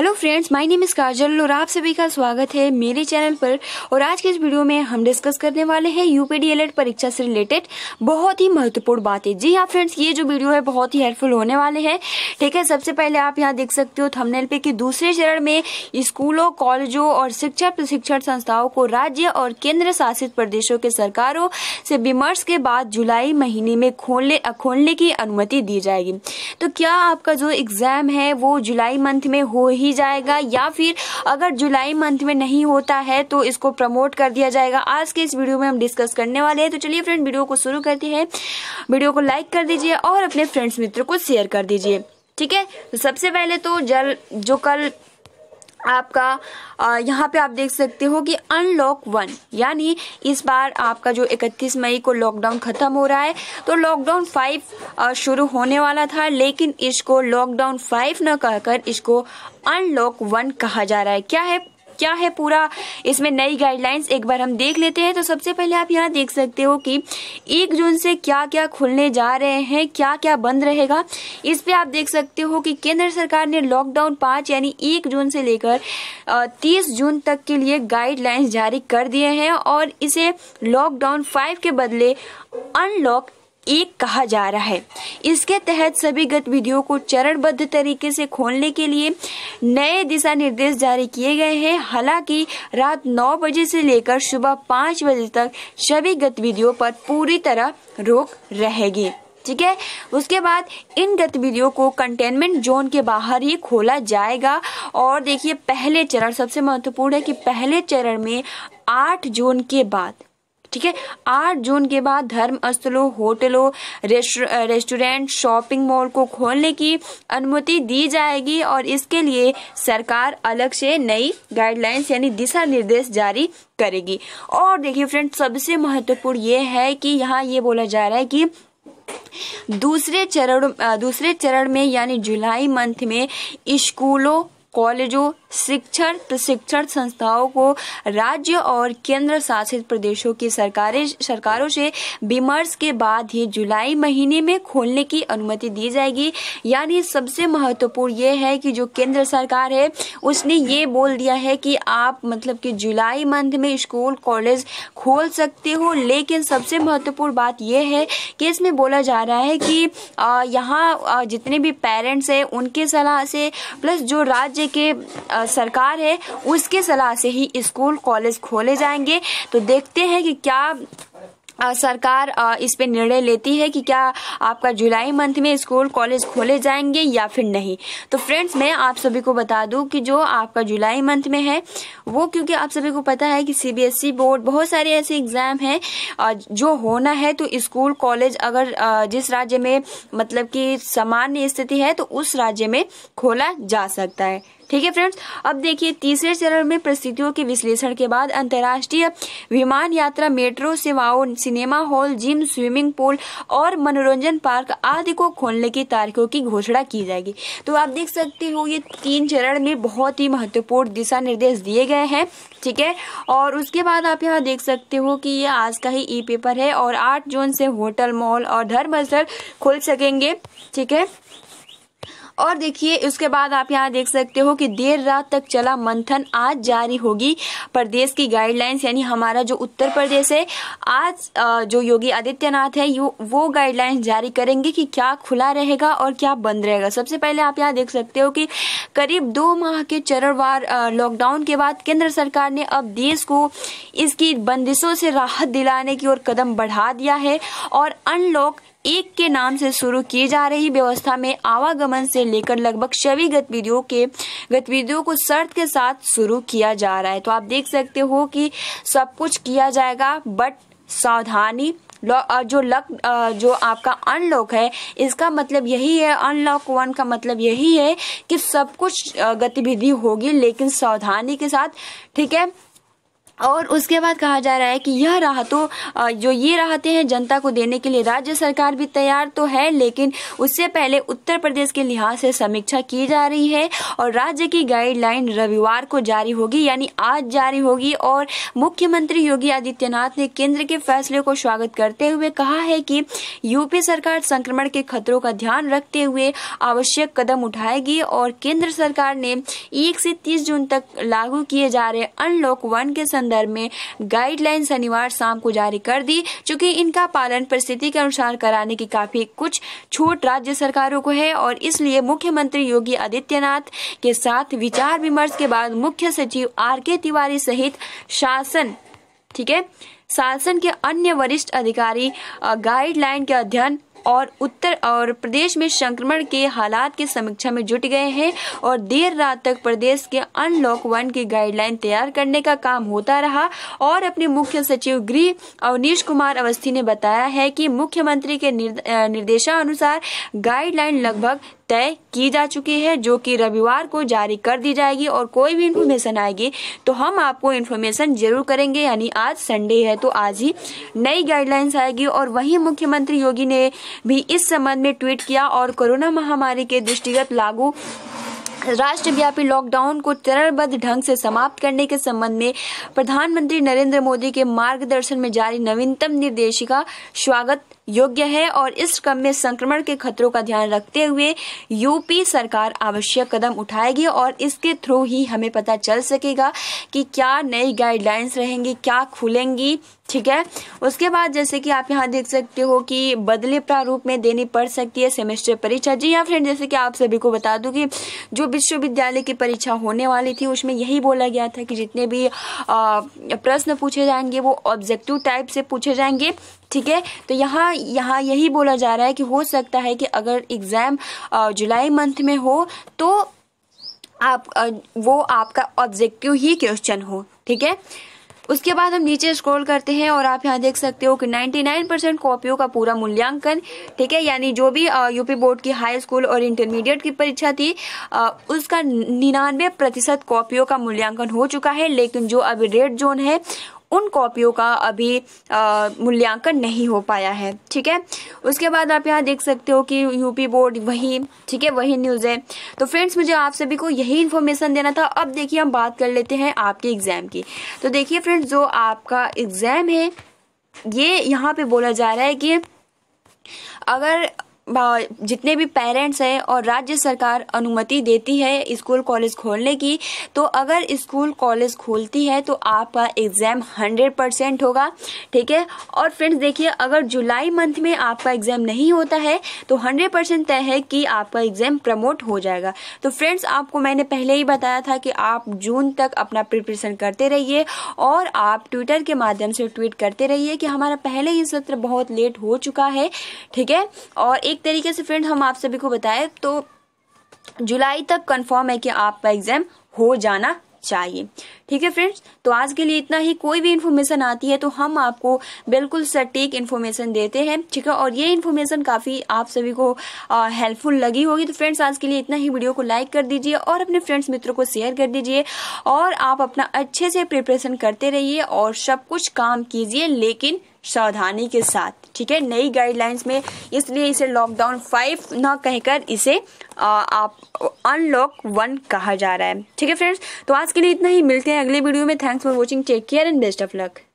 hello friends my name is Kajal और आप सभी का स्वागत है मेरे चैनल पर और आज के इस वीडियो में हम डिस्कस करने वाले हैं यूपीडी एल परीक्षा से रिलेटेड बहुत ही महत्वपूर्ण बातें जी हाँ फ्रेंड्स ये जो वीडियो है बहुत ही हेल्पफुल होने वाले हैं ठीक है सबसे पहले आप यहाँ देख सकते हो थमनेल पे कि दूसरे चरण में स्कूलों कॉलेजों और शिक्षा प्रशिक्षण संस्थाओं को राज्य और केंद्र शासित प्रदेशों के सरकारों से विमर्श के बाद जुलाई महीने में खोलने खोलने की अनुमति दी जाएगी तो क्या आपका जो एग्जाम है वो जुलाई मंथ में हो ही ही जाएगा या फिर अगर जुलाई मंथ में नहीं होता है तो इसको प्रमोट कर दिया जाएगा आज के इस वीडियो में हम डिस्कस करने वाले हैं तो चलिए फ्रेंड वीडियो को शुरू करते हैं वीडियो को लाइक कर दीजिए और अपने फ्रेंड्स मित्र को शेयर कर दीजिए ठीक है तो सबसे पहले तो जल जो कल आपका यहाँ पे आप देख सकते हो कि अनलॉक वन यानी इस बार आपका जो 31 मई को लॉकडाउन ख़त्म हो रहा है तो लॉकडाउन फाइव शुरू होने वाला था लेकिन इसको लॉकडाउन फाइव न कहकर इसको अनलॉक वन कहा जा रहा है क्या है क्या है पूरा इसमें नई गाइडलाइंस एक बार हम देख लेते हैं तो सबसे पहले आप यहाँ देख सकते हो कि एक जून से क्या क्या खुलने जा रहे हैं क्या क्या बंद रहेगा इस पे आप देख सकते हो कि केंद्र सरकार ने लॉकडाउन पांच यानी एक जून से लेकर तीस जून तक के लिए गाइडलाइंस जारी कर दिए हैं और इसे लॉकडाउन फाइव के बदले अनलॉक एक कहा जा रहा है इसके तहत सभी गतिविधियों को चरणबद्ध तरीके से खोलने के लिए नए दिशा निर्देश जारी किए गए हैं हालांकि रात 9 बजे से लेकर सुबह 5 बजे तक सभी गतिविधियों पर पूरी तरह रोक रहेगी ठीक है उसके बाद इन गतिविधियों को कंटेनमेंट जोन के बाहर ही खोला जाएगा और देखिए पहले चरण सबसे महत्वपूर्ण है कि पहले चरण में आठ जून के बाद ठीक है आठ जून के बाद धर्म स्थलों होटलों रेस्टोरेंट शॉपिंग मॉल को खोलने की अनुमति दी जाएगी और इसके लिए सरकार अलग से नई गाइडलाइंस यानी दिशा निर्देश जारी करेगी और देखिए फ्रेंड सबसे महत्वपूर्ण ये है कि यहाँ ये बोला जा रहा है कि दूसरे चरण दूसरे चरण में यानी जुलाई मंथ में स्कूलों कॉलेजों शिक्षण प्रशिक्षण संस्थाओं को राज्य और केंद्र शासित प्रदेशों की सरकारें सरकारों से विमर्श के बाद ही जुलाई महीने में खोलने की अनुमति दी जाएगी यानी सबसे महत्वपूर्ण ये है कि जो केंद्र सरकार है उसने ये बोल दिया है कि आप मतलब कि जुलाई मंथ में स्कूल कॉलेज खोल सकते हो लेकिन सबसे महत्वपूर्ण बात यह है कि इसमें बोला जा रहा है कि यहाँ जितने भी पेरेंट्स हैं उनके सलाह से प्लस जो राज्य के आ, सरकार है उसके सलाह से ही स्कूल कॉलेज खोले जाएंगे तो देखते हैं कि क्या आ, सरकार आ, इस पे निर्णय लेती है कि क्या आपका जुलाई मंथ में स्कूल कॉलेज खोले जाएंगे या फिर नहीं तो फ्रेंड्स मैं आप सभी को बता दूं कि जो आपका जुलाई मंथ में है वो क्योंकि आप सभी को पता है कि सीबीएसई e बोर्ड बहुत सारे ऐसे एग्ज़ाम हैं जो होना है तो स्कूल कॉलेज अगर आ, जिस राज्य में मतलब कि सामान्य स्थिति है तो उस राज्य में खोला जा सकता है ठीक है फ्रेंड्स अब देखिए तीसरे चरण में परिस्थितियों के विश्लेषण के बाद अंतर्राष्ट्रीय विमान यात्रा मेट्रो सेवाओं cinema hall gym swimming pool और मनोरंजन पार्क आदि को खोलने की तारीखों की घोषणा की जाएगी तो आप देख सकते हो ये तीन चरण में बहुत ही महत्वपूर्ण दिशा निर्देश दिए गए हैं ठीक है और उसके बाद आप यहाँ देख सकते हो कि ये आज का ही ई पेपर है और आठ जून से होटल मॉल और धर्म स्थल खुल सकेंगे ठीक है और देखिए उसके बाद आप यहाँ देख सकते हो कि देर रात तक चला मंथन आज जारी होगी प्रदेश की गाइडलाइंस यानी हमारा जो उत्तर प्रदेश है आज जो योगी आदित्यनाथ है यो वो गाइडलाइंस जारी करेंगे कि क्या खुला रहेगा और क्या बंद रहेगा सबसे पहले आप यहाँ देख सकते हो कि करीब दो माह के चरणवार लॉकडाउन के बाद केंद्र सरकार ने अब देश को इसकी बंदिशों से राहत दिलाने की ओर कदम बढ़ा दिया है और अनलॉक एक के नाम से शुरू की जा रही व्यवस्था में आवागमन से लेकर लगभग सभी गतिविधियों के गतिविधियों को शर्त के साथ शुरू किया जा रहा है तो आप देख सकते हो कि सब कुछ किया जाएगा बट सावधानी जो लक जो आपका अनलॉक है इसका मतलब यही है अनलॉक वन का मतलब यही है कि सब कुछ गतिविधि होगी लेकिन सावधानी के साथ ठीक है और उसके बाद कहा जा रहा है कि यह राहतों जो ये राहतें हैं जनता को देने के लिए राज्य सरकार भी तैयार तो है लेकिन उससे पहले उत्तर प्रदेश के लिहाज से समीक्षा की जा रही है और राज्य की गाइडलाइन रविवार को जारी होगी यानी आज जारी होगी और मुख्यमंत्री योगी आदित्यनाथ ने केंद्र के फैसले को स्वागत करते हुए कहा है कि यूपी सरकार संक्रमण के खतरों का ध्यान रखते हुए आवश्यक कदम उठाएगी और केंद्र सरकार ने एक से तीस जून तक लागू किए जा रहे अनलॉक वन के संदर्भ संदर्भ में गाइडलाइन शनिवार शाम को जारी कर दी चूंकि इनका पालन परिस्थिति के अनुसार कराने की काफी कुछ छूट राज्य सरकारों को है और इसलिए मुख्यमंत्री योगी आदित्यनाथ के साथ विचार विमर्श के बाद मुख्य सचिव आर के तिवारी सहित शासन ठीक है शासन के अन्य वरिष्ठ अधिकारी गाइडलाइन के अध्ययन और उत्तर और प्रदेश में संक्रमण के हालात की समीक्षा में जुट गए हैं और देर रात तक प्रदेश के अनलॉक वन की गाइडलाइन तैयार करने का काम होता रहा और अपने मुख्य सचिव गृह अवनीश कुमार अवस्थी ने बताया है कि मुख्यमंत्री के निर्देशानुसार गाइडलाइन लगभग तय की जा चुकी है जो कि रविवार को जारी कर दी जाएगी और कोई भी इन्फॉर्मेशन आएगी तो हम आपको इन्फॉर्मेशन जरूर करेंगे यानी आज संडे है तो आज ही नई गाइडलाइंस आएगी और वहीं मुख्यमंत्री योगी ने भी इस संबंध में ट्वीट किया और कोरोना महामारी के दृष्टिगत लागू राष्ट्रव्यापी लॉकडाउन को चरणबद्ध ढंग से समाप्त करने के संबंध में प्रधानमंत्री नरेंद्र मोदी के मार्गदर्शन में जारी नवीनतम निर्देशिका स्वागत योग्य है और इस क्रम में संक्रमण के खतरों का ध्यान रखते हुए यूपी सरकार आवश्यक कदम उठाएगी और इसके थ्रू ही हमें पता चल सकेगा कि क्या नई गाइडलाइंस रहेंगी क्या खुलेंगी ठीक है उसके बाद जैसे कि आप यहाँ देख सकते हो कि बदले प्रारूप में देनी पड़ सकती है सेमेस्टर परीक्षा जी या हाँ फ्रेंड जैसे कि आप सभी को बता दूँ कि जो विश्वविद्यालय की परीक्षा होने वाली थी उसमें यही बोला गया था कि जितने भी प्रश्न पूछे जाएंगे वो ऑब्जेक्टिव टाइप से पूछे जाएंगे ठीक है तो यहाँ यहाँ यही बोला जा रहा है कि हो सकता है कि अगर एग्ज़ाम जुलाई मंथ में हो तो आप वो आपका ऑब्जेक्टिव ही क्वेश्चन हो ठीक है उसके बाद हम नीचे स्क्रॉल करते हैं और आप यहाँ देख सकते हो कि 99 परसेंट कॉपियों का पूरा मूल्यांकन ठीक है यानी जो भी यूपी बोर्ड की हाई स्कूल और इंटरमीडिएट की परीक्षा थी उसका निन्यानवे प्रतिशत कॉपियों का मूल्यांकन हो चुका है लेकिन जो अभी रेड जोन है उन कॉपियों का अभी मूल्यांकन नहीं हो पाया है ठीक है उसके बाद आप यहाँ देख सकते हो कि यूपी बोर्ड वही ठीक है वही न्यूज़ है तो फ्रेंड्स मुझे आप सभी को यही इन्फॉर्मेशन देना था अब देखिए हम बात कर लेते हैं आपके एग्ज़ाम की तो देखिए फ्रेंड्स जो आपका एग्ज़ाम है ये यहाँ पे बोला जा रहा है कि अगर जितने भी पेरेंट्स हैं और राज्य सरकार अनुमति देती है स्कूल कॉलेज खोलने की तो अगर स्कूल कॉलेज खोलती है तो आपका एग्ज़ाम हंड्रेड परसेंट होगा ठीक है और फ्रेंड्स देखिए अगर जुलाई मंथ में आपका एग्ज़ाम नहीं होता है तो हंड्रेड परसेंट तय है कि आपका एग्ज़ाम प्रमोट हो जाएगा तो फ्रेंड्स आपको मैंने पहले ही बताया था कि आप जून तक अपना प्रिपरेशन करते रहिए और आप ट्विटर के माध्यम से ट्वीट करते रहिए कि हमारा पहले ही सत्र बहुत लेट हो चुका है ठीक है और एक एक तरीके से फ्रेंड हम आप सभी को बताएं तो जुलाई तक कंफर्म है कि आपका एग्ज़ाम हो जाना चाहिए ठीक है फ्रेंड्स तो आज के लिए इतना ही कोई भी इन्फॉर्मेशन आती है तो हम आपको बिल्कुल सटीक इन्फॉर्मेशन देते हैं ठीक है और ये इन्फॉर्मेशन काफ़ी आप सभी को हेल्पफुल लगी होगी तो फ्रेंड्स आज के लिए इतना ही वीडियो को लाइक कर दीजिए और अपने फ्रेंड्स मित्रों को शेयर कर दीजिए और आप अपना अच्छे से प्रिपरेशन करते रहिए और सब कुछ काम कीजिए लेकिन सावधानी के साथ ठीक है नई गाइडलाइंस में इसलिए इसे लॉकडाउन फाइव न कहकर इसे आ, आप अनलॉक वन कहा जा रहा है ठीक है फ्रेंड्स तो आज के लिए इतना ही मिलते हैं हैं अगले वीडियो में thanks for watching take care and best of luck